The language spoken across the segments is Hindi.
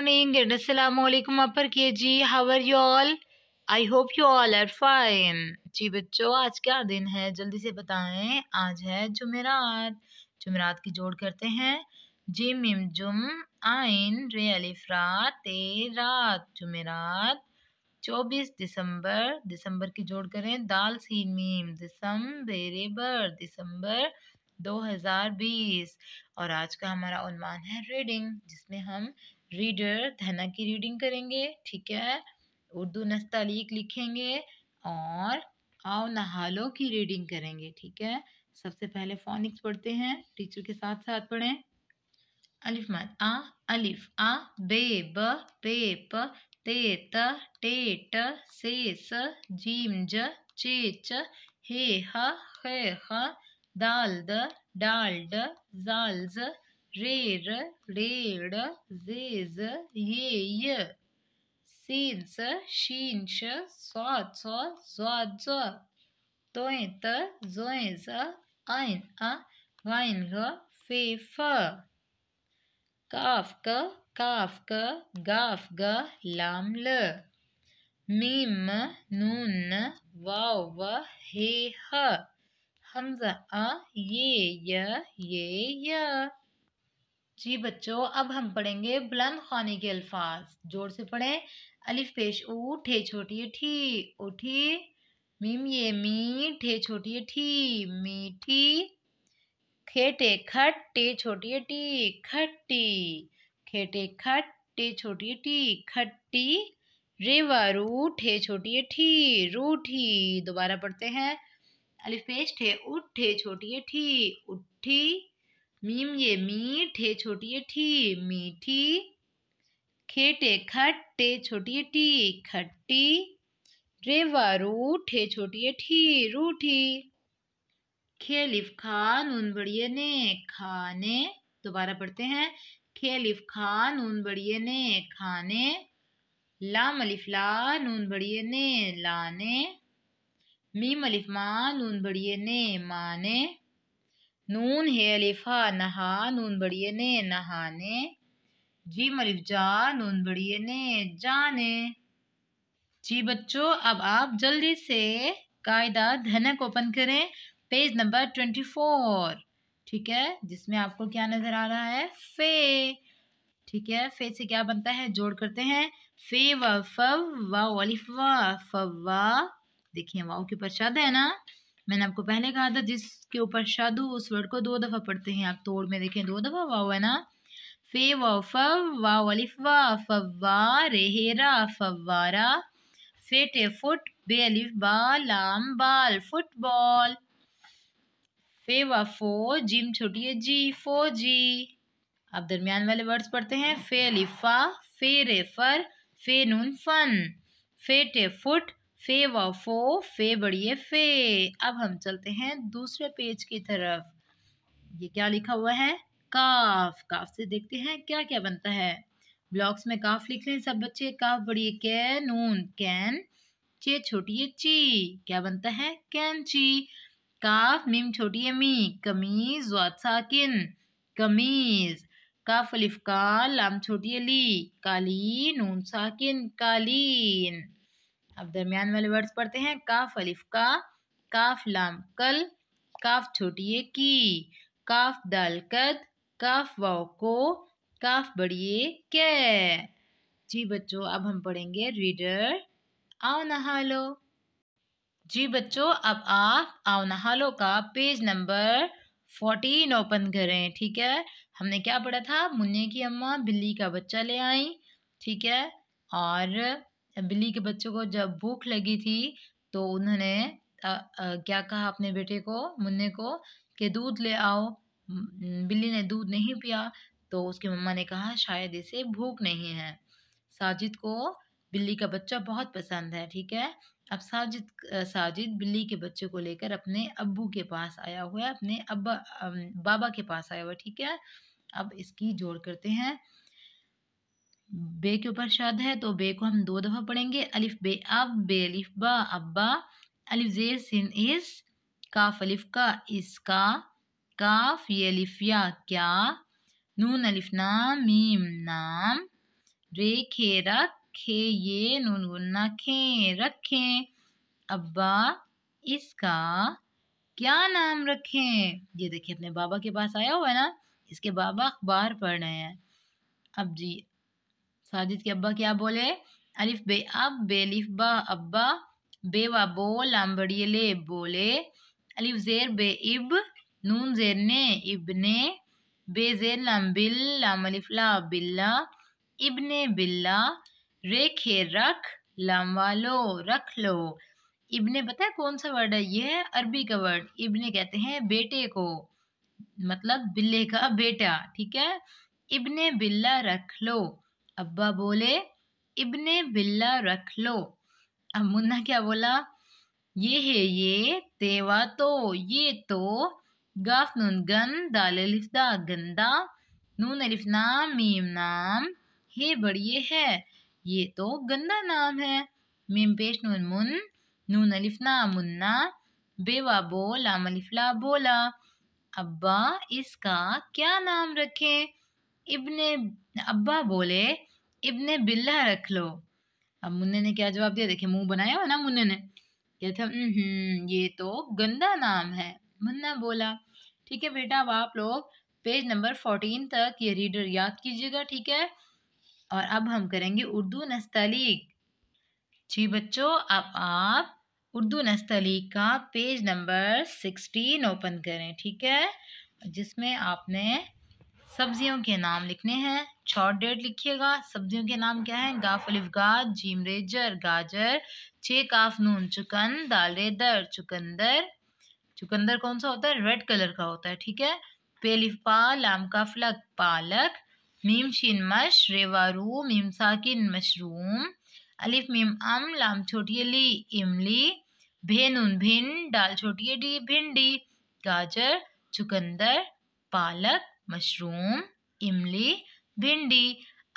मॉर्निंग एंड assalamu अपर के जी how are you all i hope you all are fine जी बच्चों आज क्या दिन है जल्दी से बताएं आज है जुमेरात जुमेरात की जोड़ करते हैं जिम इम जुम आइन रे अलीफरा ते रात जुमेरात चौबीस दिसंबर दिसंबर की जोड़ करें दाल सी मीम दिसम बेरे बर दिसंबर 2020 और आज का हमारा उन्वान है रीडिंग जिसमें हम रीडर धना की रीडिंग करेंगे ठीक है उर्दू नस्तालीक लिखेंगे और आओ नहालो की रीडिंग करेंगे ठीक है सबसे पहले फोनिक्स पढ़ते हैं टीचर के साथ साथ पढ़ें अलिफ मत आ अलिफ आ बे ब पे प ते त टे ट से स जीम ज चे च हे ह खे ख दाल द डाल ड जाल ज रेर रेड जेज ये य सीन्स शींश स्वाद स्वा स्वाद तोयत जोयस आइन अ फेफ घ फे फ गाफ ग लाम ल मीम नून वाव व हे ह अ ये ये य जी बच्चों अब हम पढ़ेंगे बुलंद खानी के अल्फाज जोर से पढ़ें अलिफ पेश ऊ ठे छोटी ठी उठी मीम ये मी ठे छोटी ठी मीठी खेटे खट टे छोटी टी खट्टी खेटे खट टे छोटी टी खट्टी रेवा रू ठे छोटी ठी रूठी दोबारा पढ़ते हैं अलिफ पेश ठे उठे छोटी ठी उठी मीम ये मीठे ठे छोटी है ठी मीठी खेटे खट्टे छोटी है टी खट्टी रेवा रूठे ठे छोटी है ठी रूठी खेलिफ खान उन बड़िए ने खाने दोबारा पढ़ते हैं खेलिफ खान उन बड़िए ने खाने लाम अलिफ ला नून बड़िए ने लाने मीम अलिफ मा नून बड़िए ने माने नून हे अलिफा नहा नून बड़िए ने नहाने जी मलिफ जा नून बड़िए ने जाने जी बच्चों अब आप जल्दी से कायदा धनक ओपन करें पेज नंबर ट्वेंटी फोर ठीक है जिसमें आपको क्या नज़र आ रहा है फे ठीक है फे से क्या बनता है जोड़ करते हैं फे व फव वाओ अलिफ वा फवा देखिए वाओ के प्रसाद है ना मैंने आपको पहले कहा था जिसके ऊपर शादु उस वर्ड को दो दफ़ा पढ़ते हैं आप तोड़ में देखें दो दफ़ा वाव है ना फे वाव फवा रेहेरा फवारा फिट फुट बे अलिफ बा बाल फुटबॉल फे व फो जिम छोटी है जी फो जी आप दरमियान वाले वर्ड्स पढ़ते हैं फे अलिफा फे रेफर फे नून फन फेट फुट फे व फो फे बढ़िए फे अब हम चलते हैं दूसरे पेज की तरफ ये क्या लिखा हुआ है काफ काफ से देखते हैं क्या क्या बनता है ब्लॉक्स में काफ लिख लें सब बच्चे काफ बढ़िए कै नून कैन चे छोटी ची क्या बनता है ची काफ मीम छोटी मी कमीज वाकिन कमीज काफ लिफ का लाम छोटी ली काली नून साकिन कालीन अब दरमियान वाले वर्ड्स पढ़ते हैं काफ अलिफ का काफ लाम कल काफ छोटिए की काफ दाल कद काफ वाओ को काफ बढ़िए कै जी बच्चों अब हम पढ़ेंगे रीडर आओ नहालो जी बच्चों अब आप आओ नहालो का पेज नंबर फोर्टीन ओपन करें ठीक है हमने क्या पढ़ा था मुन्ने की अम्मा बिल्ली का बच्चा ले आई ठीक है और बिल्ली के बच्चों को जब भूख लगी थी तो उन्होंने क्या कहा अपने बेटे को मुन्ने को कि दूध ले आओ बिल्ली ने दूध नहीं पिया तो उसकी मम्मा ने कहा शायद इसे भूख नहीं है साजिद को बिल्ली का बच्चा बहुत पसंद है ठीक है अब साजिद साजिद बिल्ली के बच्चे को लेकर अपने अब्बू के पास आया हुआ है अपने अब्बा बाबा के पास आया हुआ ठीक है अब इसकी जोड़ करते हैं बे के ऊपर शद है तो बे को हम दो दफ़ा पढ़ेंगे अलिफ बे अब बे अलिफ बा अब्बा अलिफ जेर सिन इस काफ अलिफ का इसका काफ ये अलिफ या क्या नून अलिफ नाम मीम नाम रे खे रखे ये नून गुन्ना खे रखें अब्बा इसका क्या नाम रखें ये देखिए अपने बाबा के पास आया हुआ है ना इसके बाबा अखबार पढ़ रहे हैं अब जी साजिद के अब्बा क्या बोले अलिफ बे अब बेलिफ बा अब्बा बेवा बोल ले बोले अलिफ जेर बे इब नून जेर ने बे जेर लाम बिल लाम अलिफ ला बिल्ला ने बिल्ला रेखे रख लाम वालो रख लो इब्ने पता है कौन सा वर्ड है ये है अरबी का वर्ड इब्ने कहते हैं बेटे को मतलब बिल्ले का बेटा ठीक है इब्ने बिल्ला रख लो अब्बा बोले इब्ने बिल्ला रख लो अब मुन्ना क्या बोला ये है ये तेवा तो ये तो गाफ नून गन दाल गंदा नून अलिफ नाम मीम नाम हे बड़िए है ये तो गंदा नाम है मीम पेश नून मुन नून अलिफ ना मुन्ना बेवा बोल आम अलिफला बोला अब्बा इसका क्या नाम रखें इब्ने अब्बा बोले इब्ने बिल्ला रख लो अब मुन्ने ने क्या जवाब दिया देखिए मुंह बनाया हुआ ना मुन्ने ने हम्म ये तो गंदा नाम है मुन्ना बोला ठीक है बेटा अब आप लोग पेज नंबर फोर्टीन तक ये रीडर याद कीजिएगा ठीक है और अब हम करेंगे उर्दू नस्तलीक जी बच्चों अब आप उर्दू नस्तलीक का पेज नंबर सिक्सटीन ओपन करें ठीक है जिसमें आपने सब्जियों के नाम लिखने हैं शॉर्ट डेट लिखिएगा सब्जियों के नाम क्या है गाफ अलिफगा जीम रेजर गाजर छे काफ नून चुकन दाल रेदर चुकंदर चुकंदर कौन सा होता है रेड कलर का होता है ठीक है पेलिफ पाल लाम काफलक पालक मीम शीन मश रेवारू मीम साकिन मशरूम अलिफ मीम अम लाम छोटी ली इमली नून भिन दाल छोटी डी भिंडी गाजर चुकंदर पालक मशरूम इमली भिंडी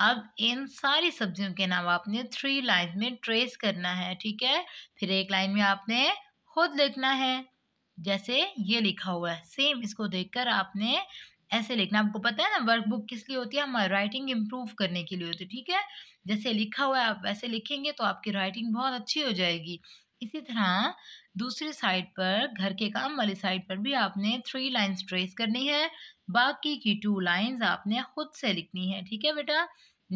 अब इन सारी सब्जियों के नाम आपने थ्री लाइन में ट्रेस करना है ठीक है फिर एक लाइन में आपने खुद लिखना है जैसे ये लिखा हुआ है सेम इसको देखकर आपने ऐसे लिखना आपको पता है ना वर्कबुक किस लिए होती है हमारी राइटिंग इम्प्रूव करने के लिए होती है ठीक है जैसे लिखा हुआ है आप वैसे लिखेंगे तो आपकी राइटिंग बहुत अच्छी हो जाएगी इसी तरह दूसरी साइड पर घर के काम वाली साइड पर भी आपने थ्री लाइंस ट्रेस करनी है बाकी की टू लाइंस आपने खुद से लिखनी है ठीक है बेटा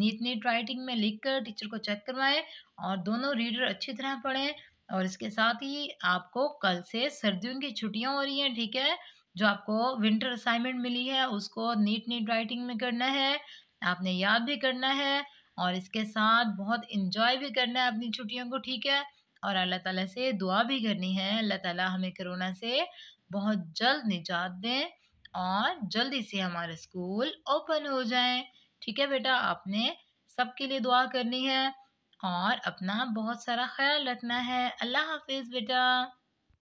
नीट नीट राइटिंग में लिखकर टीचर को चेक करवाएं और दोनों रीडर अच्छी तरह पढ़ें और इसके साथ ही आपको कल से सर्दियों की छुट्टियाँ हो रही हैं ठीक है जो आपको विंटर असाइनमेंट मिली है उसको नीट नीट राइटिंग में करना है आपने याद भी करना है और इसके साथ बहुत इंजॉय भी करना है अपनी छुट्टियों को ठीक है और अल्लाह ताला से दुआ भी करनी है अल्लाह ताला हमें कोरोना से बहुत जल्द निजात दें और जल्दी से हमारे स्कूल ओपन हो जाए ठीक है बेटा आपने सबके लिए दुआ करनी है और अपना बहुत सारा ख्याल रखना है अल्लाह हाफिज़ बेटा